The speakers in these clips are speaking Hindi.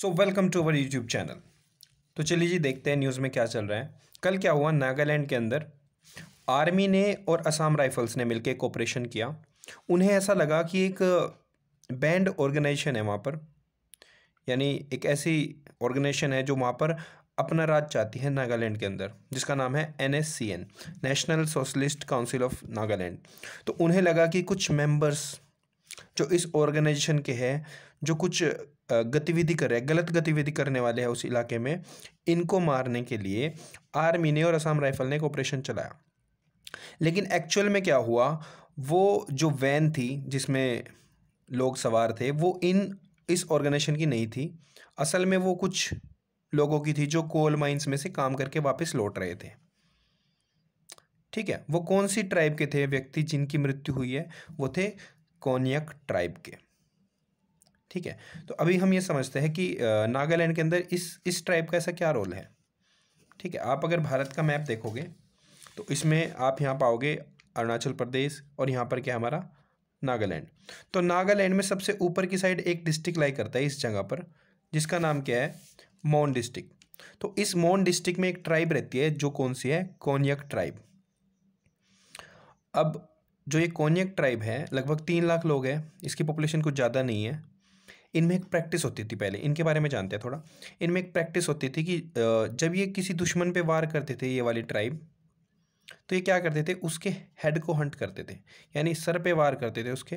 so welcome to our YouTube channel तो चलिए जी देखते हैं न्यूज़ में क्या चल रहा है कल क्या हुआ नागालैंड के अंदर आर्मी ने और असम राइफल्स ने मिलकर एक ऑपरेशन किया उन्हें ऐसा लगा कि एक बैंड ऑर्गेनाइजेशन है वहाँ पर यानी एक ऐसी ऑर्गेनाइजेशन है जो वहाँ पर अपना राज चाहती है नागालैंड के अंदर जिसका नाम है N S C N national socialist council of Nagaland तो उन्हें लगा कि कुछ मेंबर्स जो इस ऑर्गेनाइजेशन के हैं जो कुछ गतिविधि कर रहे हैं गलत गतिविधि करने वाले हैं उस इलाके में इनको मारने के लिए आर्मी ने और असम राइफल ने एक ऑपरेशन चलाया लेकिन एक्चुअल में क्या हुआ वो जो वैन थी जिसमें लोग सवार थे वो इन इस ऑर्गेनाइजेशन की नहीं थी असल में वो कुछ लोगों की थी जो कोल माइंस में से काम करके वापस लौट रहे थे ठीक है वो कौन सी ट्राइब के थे व्यक्ति जिनकी मृत्यु हुई है वो थे कोनियक ट्राइब के ठीक है तो अभी हम ये समझते हैं कि नागालैंड के अंदर इस इस ट्राइब का ऐसा क्या रोल है ठीक है आप अगर भारत का मैप देखोगे तो इसमें आप यहाँ पाओगे अरुणाचल प्रदेश और यहाँ पर क्या हमारा नागालैंड तो नागालैंड में सबसे ऊपर की साइड एक डिस्ट्रिक्ट लाई करता है इस जगह पर जिसका नाम क्या है मोन डिस्ट्रिक्ट तो इस मोन डिस्ट्रिक्ट में एक ट्राइब रहती है जो कौन सी है कोनियक ट्राइब अब जो ये कोनियक ट्राइब है लगभग तीन लाख लोग हैं इसकी पॉपुलेशन कुछ ज़्यादा नहीं है इनमें एक प्रैक्टिस होती थी पहले इनके बारे में जानते हैं थोड़ा इनमें एक प्रैक्टिस होती थी कि जब ये किसी दुश्मन पे वार करते थे ये वाली ट्राइब तो ये क्या करते थे उसके हेड को हंट करते थे यानी सर पे वार करते थे उसके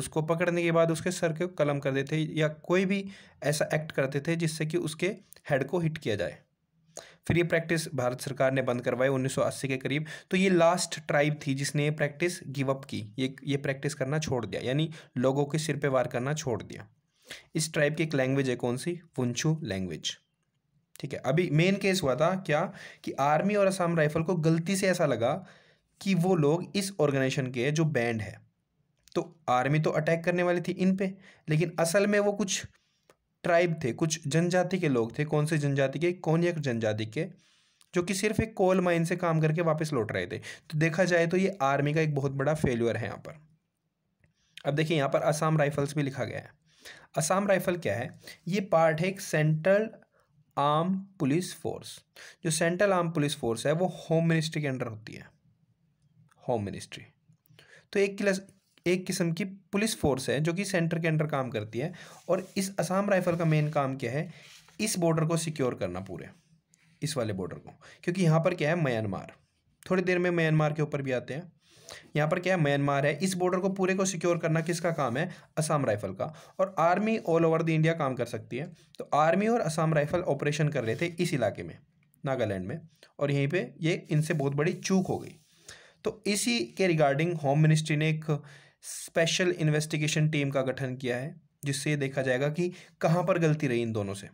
उसको पकड़ने के बाद उसके सर को कलम कर देते या कोई भी ऐसा एक्ट करते थे जिससे कि उसके हेड को हिट किया जाए फिर ये प्रैक्टिस भारत सरकार ने बंद करवाई 1980 के करीब तो ये लास्ट ट्राइब थी जिसने ये प्रैक्टिस गिव अप की ये ये प्रैक्टिस करना छोड़ दिया यानी लोगों के सिर पे वार करना छोड़ दिया इस ट्राइब की एक लैंग्वेज है कौन सी फुंछू लैंग्वेज ठीक है अभी मेन केस हुआ था क्या कि आर्मी और असम राइफल को गलती से ऐसा लगा कि वो लोग इस ऑर्गेनाइजेशन के जो बैंड है तो आर्मी तो अटैक करने वाली थी इन पे लेकिन असल में वो कुछ ट्राइब थे कुछ जनजाति के लोग थे कौन से जनजाति के कौन एक जनजाति के जो कि सिर्फ एक कोल माइन से काम करके वापस लौट रहे थे तो देखा जाए तो ये आर्मी का एक बहुत बड़ा फेल्यूर है यहाँ पर अब देखिए यहाँ पर असम राइफल्स भी लिखा गया है असम राइफल क्या है ये पार्ट है एक सेंट्रल आर्म पुलिस फोर्स जो सेंट्रल आर्म पुलिस फोर्स है वो होम मिनिस्ट्री के अंडर होती है होम मिनिस्ट्री तो एक क्लस एक किस्म की पुलिस फोर्स है जो कि सेंटर के अंडर काम करती है और इस असम राइफल का मेन काम क्या है इस बॉर्डर को सिक्योर करना पूरे इस वाले बॉर्डर को क्योंकि यहाँ पर क्या है म्यांमार थोड़ी देर में म्यांमार के ऊपर भी आते हैं यहाँ पर क्या है म्यांमार है इस बॉर्डर को पूरे को सिक्योर करना किसका काम है असम राइफल का और army all over the India काम कर सकती है तो आर्मी और असम राइफल ऑपरेशन कर रहे थे इस इलाके में नागालैंड में और यहीं पर ये इनसे बहुत बड़ी चूक हो गई तो इसी के रिगार्डिंग होम मिनिस्ट्री ने एक स्पेशल इन्वेस्टिगेशन टीम का गठन किया है जिससे देखा जाएगा कि कहाँ पर गलती रही इन दोनों से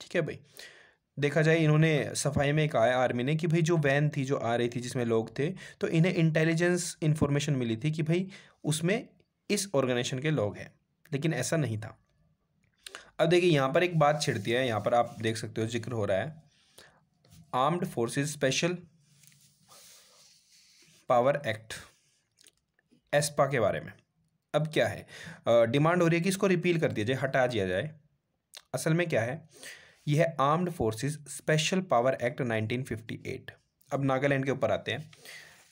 ठीक है भाई देखा जाए इन्होंने सफाई में कहा है आर्मी ने कि भाई जो वैन थी जो आ रही थी जिसमें लोग थे तो इन्हें इंटेलिजेंस इन्फॉर्मेशन मिली थी कि भाई उसमें इस ऑर्गेनाइजेशन के लोग हैं लेकिन ऐसा नहीं था अब देखिए यहाँ पर एक बात छिड़ती है यहाँ पर आप देख सकते हो जिक्र हो रहा है armed forces special power act AFSPA के बारे में अब क्या है डिमांड हो रही है कि इसको रिपील कर दिया जाए हटा दिया जाए असल में क्या है यह armed forces special power act 1958 अब नागालैंड के ऊपर आते हैं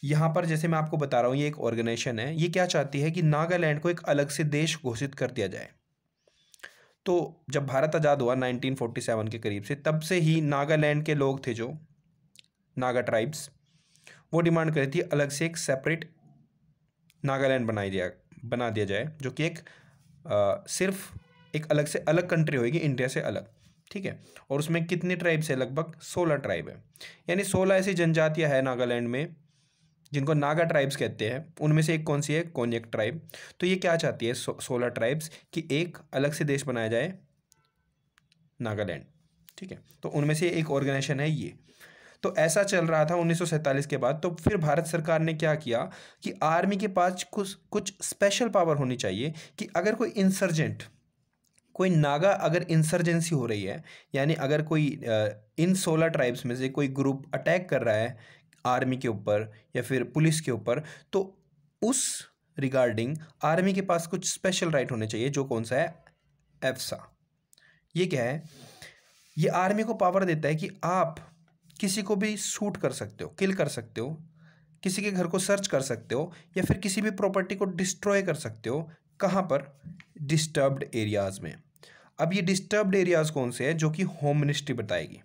यहाँ पर जैसे मैं आपको बता रहा हूँ ये एक ऑर्गेनाइजेशन है ये क्या चाहती है कि नागालैंड को एक अलग से देश घोषित कर दिया जाए तो जब भारत आज़ाद हुआ 1947 के करीब से तब से ही नागालैंड के लोग थे जो नागा ट्राइब्स वो डिमांड करी थी अलग से एक सेपरेट नागालैंड बनाई दिया बना दिया जाए जो कि एक आ, सिर्फ एक अलग से अलग कंट्री होगी इंडिया से अलग ठीक है और उसमें कितने ट्राइब्स है लगभग सोलह ट्राइब है यानी सोलह ऐसी जनजातियाँ हैं नागालैंड में जिनको नागा ट्राइब्स कहते हैं उनमें से एक कौन सी है कोन्यक ट्राइब तो ये क्या चाहती है सो, सोलह ट्राइब्स कि एक अलग से देश बनाया जाए नागालैंड ठीक है तो उनमें से एक ऑर्गेनाइजेशन है ये तो ऐसा चल रहा था उन्नीस के बाद तो फिर भारत सरकार ने क्या किया कि आर्मी के पास कुछ कुछ स्पेशल पावर होनी चाहिए कि अगर कोई इंसर्जेंट कोई नागा अगर इंसर्जेंसी हो रही है यानी अगर कोई इन सोलह ट्राइब्स में से कोई ग्रुप अटैक कर रहा है आर्मी के ऊपर या फिर पुलिस के ऊपर तो उस रिगार्डिंग आर्मी के पास कुछ स्पेशल राइट होने चाहिए जो कौन सा है एफसा ये क्या है ये आर्मी को पावर देता है कि आप किसी को भी सूट कर सकते हो किल कर सकते हो किसी के घर को सर्च कर सकते हो या फिर किसी भी प्रॉपर्टी को डिस्ट्रॉय कर सकते हो कहाँ पर डिस्टर्ब्ड एरियाज़ में अब ये डिस्टर्ब्ड एरियाज़ कौन से हैं जो कि होम मिनिस्ट्री बताएगी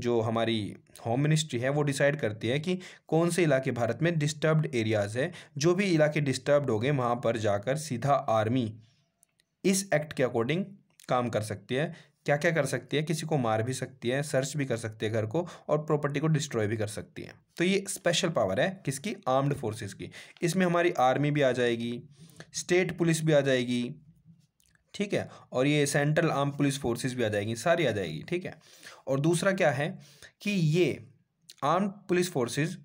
जो हमारी होम मिनिस्ट्री है वो डिसाइड करती है कि कौन से इलाके भारत में डिस्टर्ब्ड एरियाज़ है जो भी इलाके डिस्टर्ब्ड हो गए वहाँ पर जाकर सीधा आर्मी इस एक्ट के अकॉर्डिंग काम कर सकती है क्या क्या कर सकती है किसी को मार भी सकती है सर्च भी कर सकती है घर को और प्रॉपर्टी को डिस्ट्रॉय भी कर सकती है तो ये स्पेशल पावर है किसकी आर्म्ड फोर्सेस की इसमें हमारी आर्मी भी आ जाएगी स्टेट पुलिस भी आ जाएगी ठीक है और ये सेंट्रल आर्म पुलिस फोर्सेस भी आ जाएगी सारी आ जाएगी ठीक है और दूसरा क्या है कि ये आर्म पुलिस फोर्सेस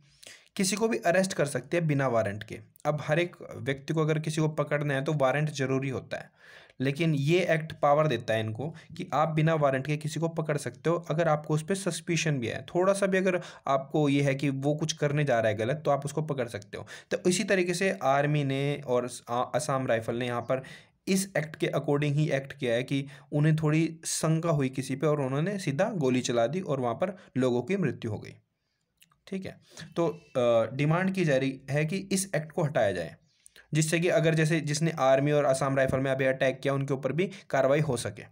किसी को भी अरेस्ट कर सकते हैं बिना वारंट के अब हर एक व्यक्ति को अगर किसी को पकड़ना है तो वारंट जरूरी होता है लेकिन ये एक्ट पावर देता है इनको कि आप बिना वारंट के किसी को पकड़ सकते हो अगर आपको उस पर सस्पिशन भी है थोड़ा सा भी अगर आपको ये है कि वो कुछ करने जा रहा है गलत तो आप उसको पकड़ सकते हो तो इसी तरीके से आर्मी ने और असम राइफल ने यहाँ पर इस एक्ट के अकॉर्डिंग ही एक्ट किया है कि उन्हें थोड़ी शंका हुई किसी पे और उन्होंने सीधा गोली चला दी और वहाँ पर लोगों की मृत्यु हो गई ठीक है तो डिमांड की जा रही है कि इस एक्ट को हटाया जाए जिससे कि अगर जैसे जिसने आर्मी और आसाम राइफल में अभी अटैक किया उनके ऊपर भी कार्रवाई हो सके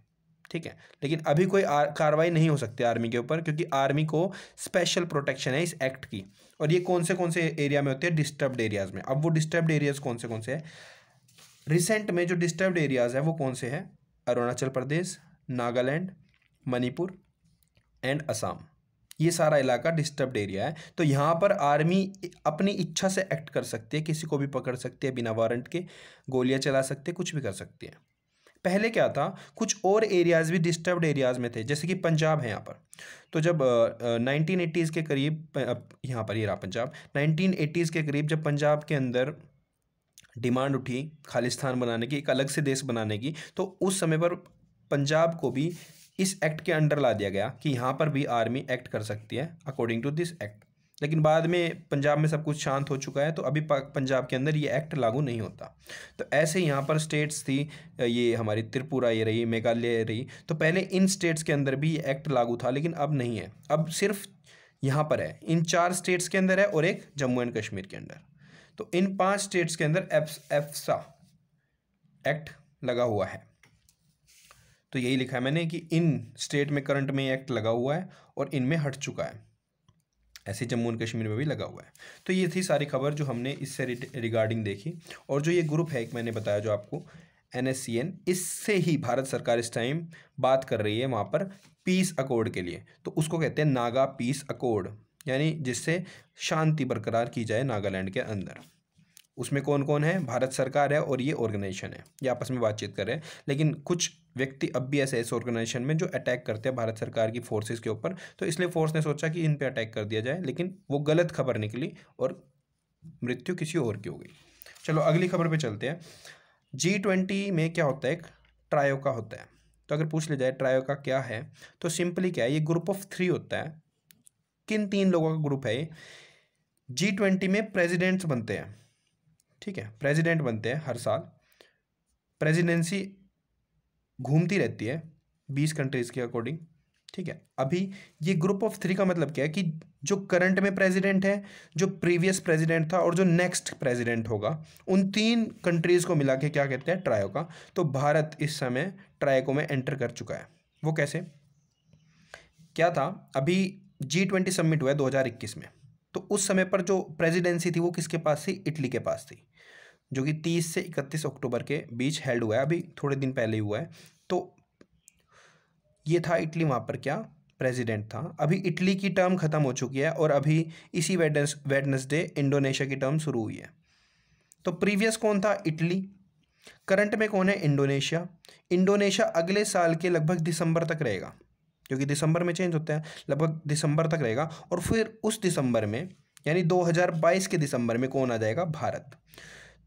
ठीक है लेकिन अभी कोई कार्रवाई नहीं हो सकती आर्मी के ऊपर क्योंकि आर्मी को स्पेशल प्रोटेक्शन है इस एक्ट की और ये कौन से कौन से एरिया में होते हैं डिस्टर्ब्ड एरियाज़ में अब वो डिस्टर्ब्ड एरियाज़ कौन से कौन से हैं रिसेंट में जो डिस्टर्ब्ड एरियाज़ है वो कौन से हैं अरुणाचल प्रदेश नागालैंड मणिपुर एंड असम ये सारा इलाका डिस्टर्ब्ड एरिया है तो यहाँ पर आर्मी अपनी इच्छा से एक्ट कर सकती है किसी को भी पकड़ सकती है बिना वारंट के गोलियाँ चला सकते कुछ भी कर सकती है पहले क्या था कुछ और एरियाज़ भी डिस्टर्ब्ड एरियाज़ में थे जैसे कि पंजाब है यहाँ पर तो जब नाइनटीन एटीज़ के करीब यहाँ पर ही रहा पंजाब नाइनटीन के करीब जब पंजाब के अंदर डिमांड उठी खालिस्तान बनाने की एक अलग से देश बनाने की तो उस समय पर पंजाब को भी इस एक्ट के अंडर ला दिया गया कि यहाँ पर भी आर्मी एक्ट कर सकती है अकॉर्डिंग टू दिस एक्ट लेकिन बाद में पंजाब में सब कुछ शांत हो चुका है तो अभी पंजाब के अंदर ये एक्ट लागू नहीं होता तो ऐसे यहाँ पर स्टेट्स थी ये हमारी त्रिपुरा ये रही मेघालय रही तो पहले इन स्टेट्स के अंदर भी ये एक्ट लागू था लेकिन अब नहीं है अब सिर्फ यहाँ पर है इन चार स्टेट्स के अंदर है और एक जम्मू एंड कश्मीर के अंदर तो इन पांच स्टेट्स के अंदर एफ्सा एक्ट लगा हुआ है तो यही लिखा है मैंने कि इन स्टेट में करंट में एक्ट लगा हुआ है और इनमें हट चुका है ऐसे जम्मू एंड कश्मीर में भी लगा हुआ है तो ये थी सारी खबर जो हमने इससे रिगार्डिंग देखी और जो ये ग्रुप है एक मैंने बताया जो आपको एन इससे ही भारत सरकार इस टाइम बात कर रही है वहाँ पर पीस अकॉर्ड के लिए तो उसको कहते हैं नागा पीस अकॉर्ड यानी जिससे शांति बरकरार की जाए नागालैंड के अंदर उसमें कौन कौन है भारत सरकार है और ये ऑर्गेनाइजेशन है ये आपस में बातचीत कर रहे हैं लेकिन कुछ व्यक्ति अब भी ऐसे इस ऑर्गेनाइजेशन में जो अटैक करते हैं भारत सरकार की फोर्सेस के ऊपर तो इसलिए फोर्स ने सोचा कि इन पर अटैक कर दिया जाए लेकिन वो गलत खबर निकली और मृत्यु किसी और की हो गई चलो अगली खबर पर चलते हैं जी ट्वेंटी में क्या होता है एक ट्रायो का होता है तो अगर पूछ लिया जाए ट्रायो का क्या है तो सिंपली क्या है ये ग्रुप ऑफ थ्री होता है किन तीन लोगों का ग्रुप है ये जी ट्वेंटी में प्रेसिडेंट्स बनते हैं ठीक है प्रेसिडेंट बनते हैं हर साल प्रेसिडेंसी घूमती रहती है बीस कंट्रीज़ के अकॉर्डिंग ठीक है अभी ये ग्रुप ऑफ थ्री का मतलब क्या है कि जो करंट में प्रेसिडेंट है जो प्रीवियस प्रेसिडेंट था और जो नेक्स्ट प्रेसिडेंट होगा उन तीन कंट्रीज़ को मिला के क्या कहते हैं ट्रायो का तो भारत इस समय ट्रायको में एंटर कर चुका है वो कैसे क्या था अभी जी ट्वेंटी सबमिट हुआ है 2021 में तो उस समय पर जो प्रेसिडेंसी थी वो किसके पास थी इटली के पास थी जो कि 30 से 31 अक्टूबर के बीच हेल्ड हुआ है अभी थोड़े दिन पहले ही हुआ है तो ये था इटली वहाँ पर क्या प्रेसिडेंट था अभी इटली की टर्म ख़त्म हो चुकी है और अभी इसी वेडनेस वेडनेसडे इंडोनेशिया की टर्म शुरू हुई है तो प्रीवियस कौन था इटली करंट में कौन है इंडोनेशिया इंडोनेशिया अगले साल के लगभग दिसंबर तक रहेगा जो कि दिसंबर में चेंज होते हैं लगभग दिसंबर तक रहेगा और फिर उस दिसंबर में यानी 2022 के दिसंबर में कौन आ जाएगा भारत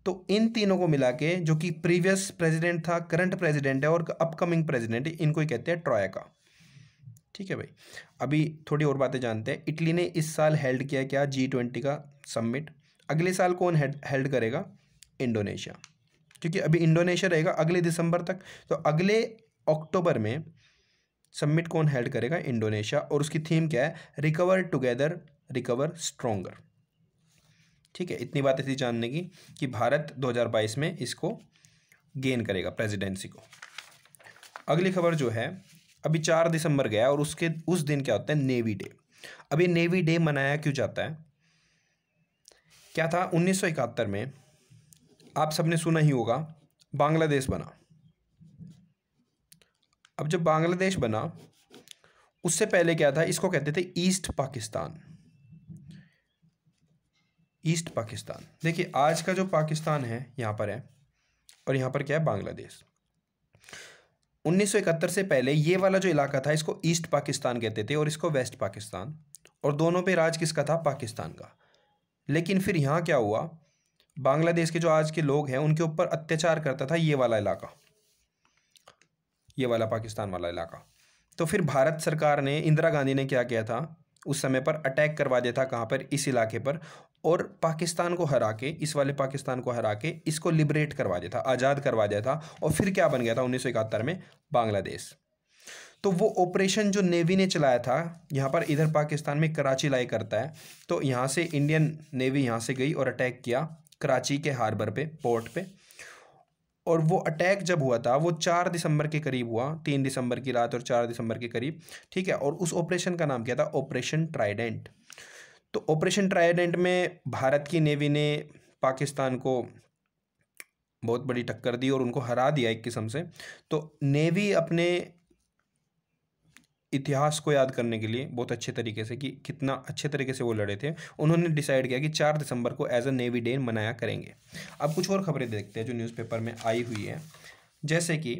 तो इन तीनों को मिला के जो कि प्रीवियस प्रेसिडेंट था करंट प्रेसिडेंट है और अपकमिंग प्रेसिडेंट इनको ही कहते हैं ट्रॉयका ठीक है भाई अभी थोड़ी और बातें जानते हैं इटली ने इस साल हेल्ड किया क्या जी ट्वेंटी का सबमिट अगले साल कौन हेल्ड करेगा इंडोनेशिया क्योंकि अभी इंडोनेशिया रहेगा अगले दिसंबर तक तो अगले अक्टूबर में सबमिट कौन हेल्ड करेगा इंडोनेशिया और उसकी थीम क्या है रिकवर टुगेदर रिकवर स्ट्रोंगर ठीक है इतनी बातें थी जानने की कि भारत 2022 में इसको गेन करेगा प्रेसिडेंसी को अगली खबर जो है अभी चार दिसंबर गया और उसके उस दिन क्या होता है नेवी डे अब ये नेवी डे मनाया क्यों जाता है क्या था उन्नीस में आप सबने सुना ही होगा बांग्लादेश बना अब जब बांग्लादेश बना उससे पहले क्या था इसको कहते थे ईस्ट पाकिस्तान ईस्ट पाकिस्तान देखिए आज का जो पाकिस्तान है यहाँ पर है और यहाँ पर क्या है बांग्लादेश 1971 से पहले ये वाला जो इलाका था इसको ईस्ट पाकिस्तान कहते थे और इसको वेस्ट पाकिस्तान और दोनों पे राज किसका था पाकिस्तान का लेकिन फिर यहाँ क्या हुआ बांग्लादेश के जो आज के लोग हैं उनके ऊपर अत्याचार करता था ये वाला इलाका ये वाला पाकिस्तान वाला इलाका तो फिर भारत सरकार ने इंदिरा गांधी ने क्या किया था उस समय पर अटैक करवा दिया था कहाँ पर इस इलाके पर और पाकिस्तान को हरा के इस वाले पाकिस्तान को हरा के इसको लिबरेट करवा दिया था आज़ाद करवा दिया था और फिर क्या बन गया था उन्नीस में बांग्लादेश तो वो ऑपरेशन जो नेवी ने चलाया था यहाँ पर इधर पाकिस्तान में कराची लाई करता है तो यहाँ से इंडियन नेवी यहाँ से गई और अटैक किया कराची के हार्बर पे पोर्ट पे और वो अटैक जब हुआ था वो चार दिसंबर के करीब हुआ तीन दिसंबर की रात और चार दिसंबर के करीब ठीक है और उस ऑपरेशन का नाम क्या था ऑपरेशन ट्राइडेंट तो ऑपरेशन ट्राइडेंट में भारत की नेवी ने पाकिस्तान को बहुत बड़ी टक्कर दी और उनको हरा दिया एक किस्म से तो नेवी अपने इतिहास को याद करने के लिए बहुत अच्छे तरीके से कि कितना अच्छे तरीके से वो लड़े थे उन्होंने डिसाइड किया कि चार दिसंबर को एज अ नेवी डे मनाया करेंगे अब कुछ और खबरें देखते हैं जो न्यूज़पेपर में आई हुई है जैसे कि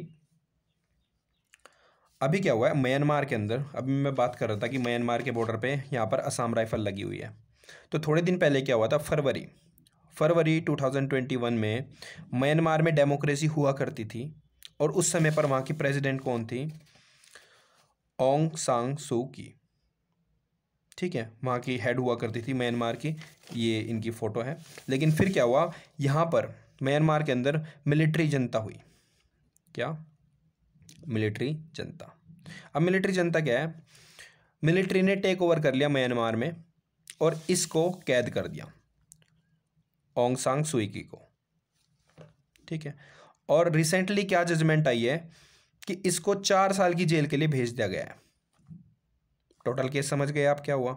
अभी क्या हुआ है म्यांमार के अंदर अभी मैं बात कर रहा था कि म्यांमार के बॉर्डर पे यहाँ पर असम राइफल लगी हुई है तो थोड़े दिन पहले क्या हुआ था फरवरी फरवरी 2021 में म्यांमार में डेमोक्रेसी हुआ करती थी और उस समय पर वहाँ की प्रेसिडेंट कौन थी ओंग सांग सू की ठीक है वहाँ की हेड हुआ करती थी म्यांमार की ये इनकी फ़ोटो है लेकिन फिर क्या हुआ यहाँ पर म्यांमार के अंदर मिलिट्री जनता हुई क्या मिलिट्री जनता अब मिलिट्री जनता क्या है मिलिट्री ने टेक ओवर कर लिया म्यांमार में और इसको कैद कर दिया ओंग सांग सुइकी को ठीक है और रिसेंटली क्या जजमेंट आई है कि इसको चार साल की जेल के लिए भेज दिया गया है टोटल केस समझ गए आप क्या हुआ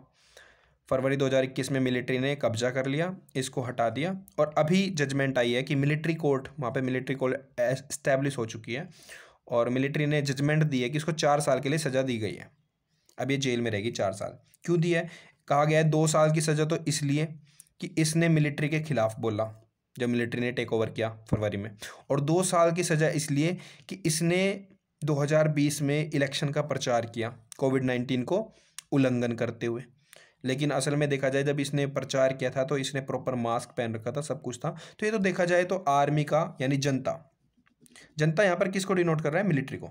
फरवरी 2021 में मिलिट्री ने कब्जा कर लिया इसको हटा दिया और अभी जजमेंट आई है कि मिलिट्री कोर्ट वहाँ पे मिलिट्री कोर्ट एस्टैब्लिश हो चुकी है और मिलिट्री ने जजमेंट दी है कि इसको चार साल के लिए सज़ा दी गई है अब ये जेल में रहेगी चार साल क्यों दी है कहा गया है दो साल की सज़ा तो इसलिए कि इसने मिलिट्री के ख़िलाफ़ बोला जब मिलिट्री ने टेक ओवर किया फरवरी में और दो साल की सज़ा इसलिए कि इसने 2020 में इलेक्शन का प्रचार किया कोविड 19 को उल्लंघन करते हुए लेकिन असल में देखा जाए जब इसने प्रचार किया था तो इसने प्रॉपर मास्क पहन रखा था सब कुछ था तो ये तो देखा जाए तो आर्मी का यानी जनता जनता यहाँ पर किसको डिनोट कर रहा है मिलिट्री को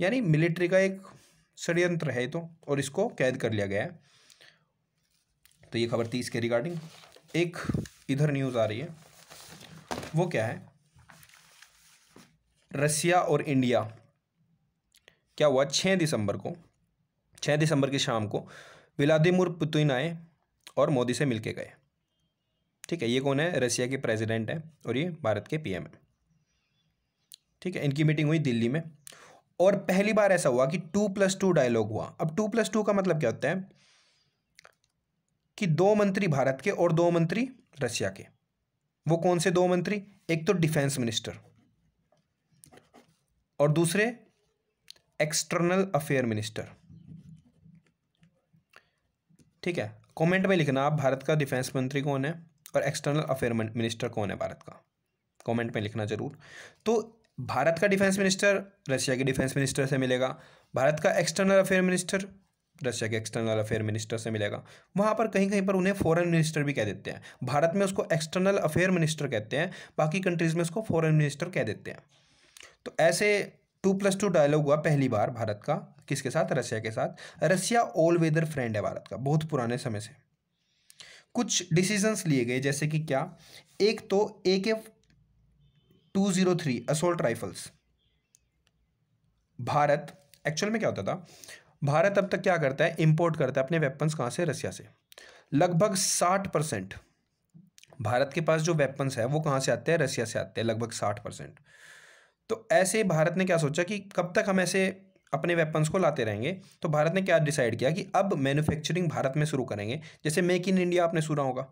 यानी मिलिट्री का एक षड्यंत्र है तो और इसको कैद कर लिया गया है तो ये खबर थी इसके रिगार्डिंग एक इधर न्यूज़ आ रही है वो क्या है रसिया और इंडिया क्या हुआ छः दिसंबर को छः दिसंबर की शाम को व्लादिमिर पुतिन आए और मोदी से मिलके गए ठीक है ये कौन है रशिया के प्रेसिडेंट हैं और ये भारत के पीएम हैं ठीक है इनकी मीटिंग हुई दिल्ली में और पहली बार ऐसा हुआ कि टू प्लस टू डायलॉग हुआ अब टू प्लस टू का मतलब क्या होता है कि दो मंत्री भारत के और दो मंत्री रशिया के वो कौन से दो मंत्री एक तो डिफेंस मिनिस्टर और दूसरे एक्सटर्नल अफेयर मिनिस्टर ठीक है कमेंट में लिखना आप भारत का डिफेंस मंत्री कौन है और एक्सटर्नल अफेयर मिनिस्टर कौन है भारत का कमेंट में लिखना जरूर तो भारत का डिफेंस मिनिस्टर रशिया के डिफेंस मिनिस्टर से मिलेगा भारत का एक्सटर्नल अफेयर मिनिस्टर रशिया के एक्सटर्नल अफेयर मिनिस्टर से मिलेगा वहाँ पर कहीं कहीं पर उन्हें फॉरेन मिनिस्टर भी कह देते हैं भारत में उसको एक्सटर्नल अफेयर मिनिस्टर कहते हैं बाकी कंट्रीज़ में उसको फॉरेन मिनिस्टर कह देते हैं तो ऐसे टू प्लस टू डायलॉग हुआ पहली बार भारत का किसके साथ रसिया के साथ रसिया ऑल वेदर फ्रेंड है भारत का बहुत पुराने समय से कुछ डिसीजंस लिए गए जैसे कि क्या एक तो A K two zero three assault rifles Bharat actual में क्या होता था भारत अब तक क्या करता है इंपोर्ट करता है अपने वेपन्स कहाँ से रसिया से लगभग साठ परसेंट भारत के पास जो वेपन्स है वो कहाँ से आते हैं रसिया से आते हैं लगभग साठ परसेंट तो ऐसे भारत ने क्या सोचा कि कब तक हम ऐसे अपने वेपन्स को लाते रहेंगे तो भारत ने क्या डिसाइड किया कि अब मैन्युफैक्चरिंग भारत में शुरू करेंगे जैसे मेक इन इंडिया आपने सुना होगा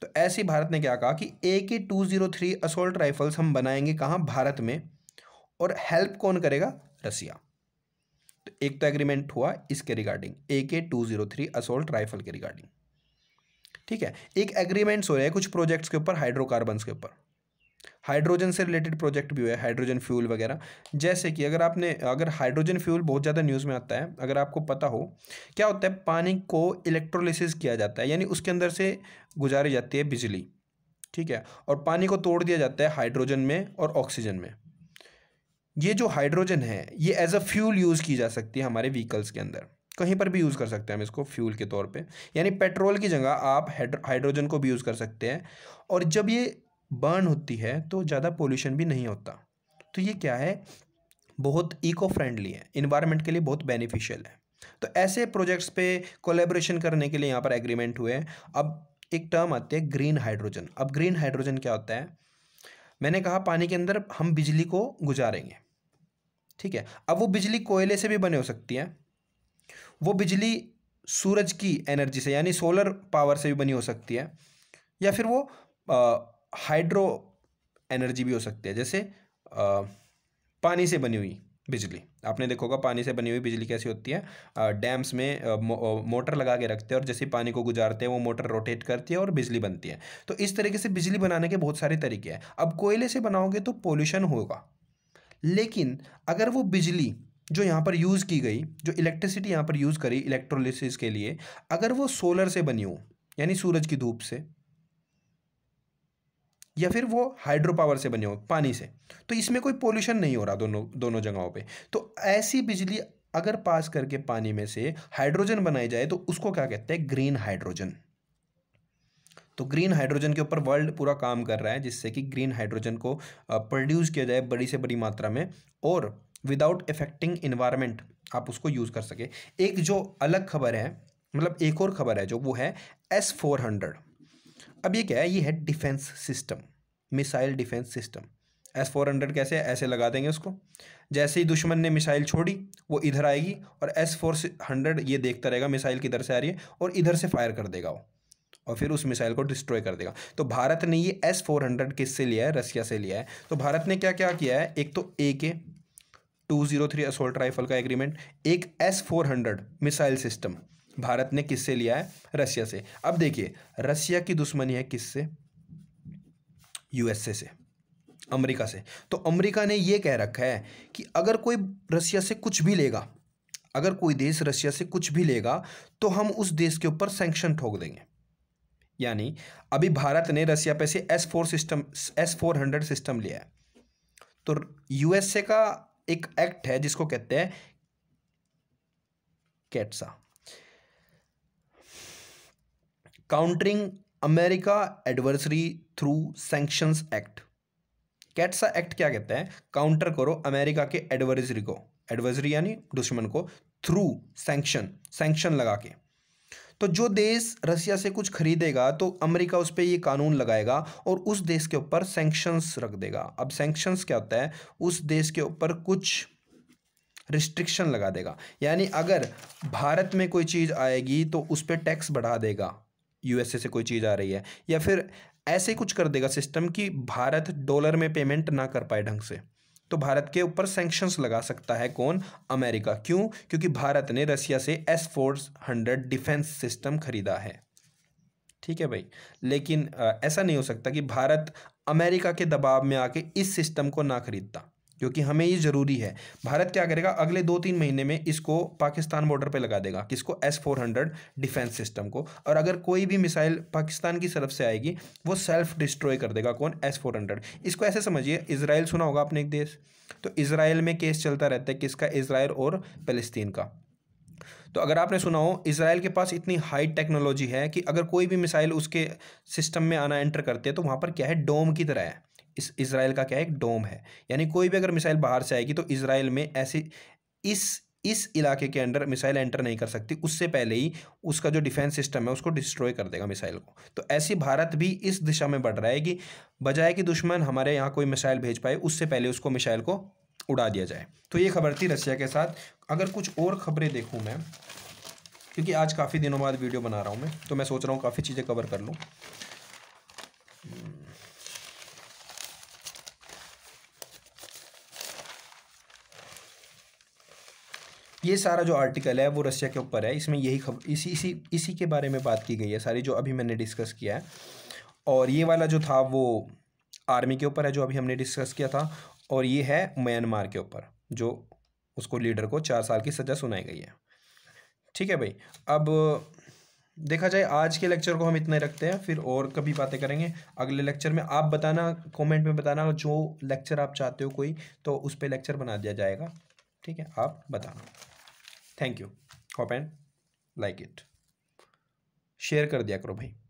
तो ऐसे ही भारत ने क्या कहा कि A K two zero three assault rifles हम बनाएंगे कहाँ भारत में और हेल्प कौन करेगा रसिया तो एक तो एग्रीमेंट हुआ इसके regarding A K two zero three assault rifle के रिगार्डिंग ठीक है एक एग्रीमेंट्स हो रहे हैं कुछ प्रोजेक्ट्स के ऊपर हाइड्रोकार्बन्स के ऊपर हाइड्रोजन से रिलेटेड प्रोजेक्ट भी हुए हाइड्रोजन फ्यूल वगैरह जैसे कि अगर आपने अगर हाइड्रोजन फ्यूल बहुत ज़्यादा न्यूज़ में आता है अगर आपको पता हो क्या होता है पानी को इलेक्ट्रोलिसिस किया जाता है यानी उसके अंदर से गुजारी जाती है बिजली ठीक है और पानी को तोड़ दिया जाता है हाइड्रोजन में और ऑक्सीजन में ये जो हाइड्रोजन है ये एज अ फ्यूल यूज़ की जा सकती है हमारे व्हीकल्स के अंदर कहीं पर भी यूज़ कर सकते हैं हम इसको फ्यूल के तौर पे यानी पेट्रोल की जगह आप हाइड्रोजन को भी यूज़ कर सकते हैं और जब ये बर्न होती है तो ज़्यादा पोल्यूशन भी नहीं होता तो ये क्या है बहुत इको फ्रेंडली है इन्वायरमेंट के लिए बहुत बेनिफिशियल है तो ऐसे प्रोजेक्ट्स पे कोलेब्रेशन करने के लिए यहाँ पर एग्रीमेंट हुए हैं अब एक टर्म आती है ग्रीन हाइड्रोजन अब ग्रीन हाइड्रोजन क्या होता है मैंने कहा पानी के अंदर हम बिजली को गुजारेंगे ठीक है अब वो बिजली कोयले से भी बने हो सकती है वो बिजली सूरज की एनर्जी से यानी सोलर पावर से भी बनी हो सकती है या फिर वो हाइड्रो एनर्जी भी हो सकती है जैसे आ, पानी से बनी हुई बिजली आपने देखोगा होगा पानी से बनी हुई बिजली कैसी होती है डैम्स में मो, मोटर लगा के रखते हैं और जैसे पानी को गुजारते हैं वो मोटर रोटेट करती है और बिजली बनती है तो इस तरीके से बिजली बनाने के बहुत सारे तरीके हैं अब कोयले से बनाओगे तो पोल्यूशन होगा लेकिन अगर वो बिजली जो यहाँ पर यूज़ की गई जो इलेक्ट्रिसिटी यहाँ पर यूज़ करी इलेक्ट्रोलिस के लिए अगर वो सोलर से बनी हो यानी सूरज की धूप से या फिर वो हाइड्रो पावर से बने हो पानी से तो इसमें कोई पोल्यूशन नहीं हो रहा दोनों दोनों जगहों पे तो ऐसी बिजली अगर पास करके पानी में से हाइड्रोजन बनाई जाए तो उसको क्या कहते हैं ग्रीन हाइड्रोजन तो ग्रीन हाइड्रोजन के ऊपर वर्ल्ड पूरा काम कर रहा है जिससे कि ग्रीन हाइड्रोजन को प्रोड्यूस किया जाए बड़ी से बड़ी मात्रा में और विदाउट इफेक्टिंग इन्वायरमेंट आप उसको यूज़ कर सके एक जो अलग खबर है मतलब एक और खबर है जो वो है एस फोर हंड्रेड अब ये क्या है ये है defence system missile defence system S four hundred कैसे है ऐसे लगा देंगे उसको जैसे ही दुश्मन ने मिसाइल छोड़ी वो इधर आएगी और एस फोर हंड्रेड ये देखता रहेगा मिसाइल किधर से आ रही है और इधर से फायर कर देगा वो और फिर उस मिसाइल को डिस्ट्रॉय कर देगा तो भारत ने ये एस फोर हंड्रेड किस से लिया है रसिया से लिया है तो भारत ने क्या क्या किया है एक तो A K two zero three assault rifle का एग्रीमेंट एक S four hundred missile system Bharat ने किससे लिया है रसिया से अब देखिए रसिया की दुश्मनी है किससे यूएसए से अमेरिका से तो अमेरिका ने यह कह रखा है कि अगर कोई रशिया से कुछ भी लेगा अगर कोई देश रशिया से कुछ भी लेगा तो हम उस देश के ऊपर सैंक्शन ठोक देंगे यानी अभी भारत ने रशिया पे से S four system S four hundred system लिया है तो यूएसए का एक एक्ट है जिसको कहते हैं CAATSA countering America adversary through sanctions act CAATSA act क्या कहता है काउंटर करो अमेरिका के एडवर्सरी को एडवर्सरी यानी दुश्मन को थ्रू सेंक्शन सेंक्शन लगा के तो जो देश रसिया से कुछ खरीदेगा तो अमेरिका उस पर ये कानून लगाएगा और उस देश के ऊपर सेंक्शंस रख देगा अब सेंक्शंस क्या होता है उस देश के ऊपर कुछ रिस्ट्रिक्शन लगा देगा यानी अगर भारत में कोई चीज़ आएगी तो उस पर टैक्स बढ़ा देगा यूएसए से कोई चीज़ आ रही है या फिर ऐसे कुछ कर देगा सिस्टम कि भारत डॉलर में पेमेंट ना कर पाए ढंग से तो भारत के ऊपर सेंक्शंस लगा सकता है कौन अमेरिका क्यों क्योंकि भारत ने रसिया से S four hundred defence system खरीदा है ठीक है भाई लेकिन ऐसा नहीं हो सकता कि भारत अमेरिका के दबाव में आके इस सिस्टम को ना खरीदता जो कि हमें ये ज़रूरी है भारत क्या करेगा अगले दो तीन महीने में इसको पाकिस्तान बॉर्डर पे लगा देगा किसको S four hundred defence system को और अगर कोई भी मिसाइल पाकिस्तान की तरफ से आएगी वो सेल्फ डिस्ट्रॉय कर देगा कौन एस फोर हंड्रेड इसको ऐसे समझिए इसराइल सुना होगा आपने एक देश तो इसराइल में केस चलता रहता है किसका इसराइल और फलस्तीन का तो अगर आपने सुना हो इसराइल के पास इतनी हाई टेक्नोलॉजी है कि अगर कोई भी मिसाइल उसके सिस्टम में आना एंटर करते हैं तो वहाँ पर क्या है डोम की तरह है इस इसराइल का क्या है एक डोम है यानी कोई भी अगर मिसाइल बाहर से आएगी तो इसराइल में ऐसे इस इस इलाके के अंडर मिसाइल एंटर नहीं कर सकती उससे पहले ही उसका जो डिफेंस सिस्टम है उसको डिस्ट्रॉय कर देगा मिसाइल को तो ऐसी भारत भी इस दिशा में बढ़ रहा है कि बजाय कि दुश्मन हमारे यहाँ कोई मिसाइल भेज पाए उससे पहले उसको मिसाइल को उड़ा दिया जाए तो ये खबर थी रशिया के साथ अगर कुछ और खबरें देखूँ मैं क्योंकि आज काफ़ी दिनों बाद वीडियो बना रहा हूँ मैं तो मैं सोच रहा हूँ काफ़ी चीज़ें कवर कर लूँ ये सारा जो आर्टिकल है वो रसिया के ऊपर है इसमें यही खबर इसी इसी इसी के बारे में बात की गई है सारी जो अभी मैंने डिस्कस किया है और ये वाला जो था वो आर्मी के ऊपर है जो अभी हमने डिस्कस किया था और ये है म्यांमार के ऊपर जो उसको लीडर को चार साल की सज़ा सुनाई गई है ठीक है भाई अब देखा जाए आज के लेक्चर को हम इतने रखते हैं फिर और कभी बातें करेंगे अगले लेक्चर में आप बताना कमेंट में बताना जो लेक्चर आप चाहते हो कोई तो उस पर लेक्चर बना दिया जाएगा ठीक है आप बताना thank you hope and like it share कर दिया करो भाई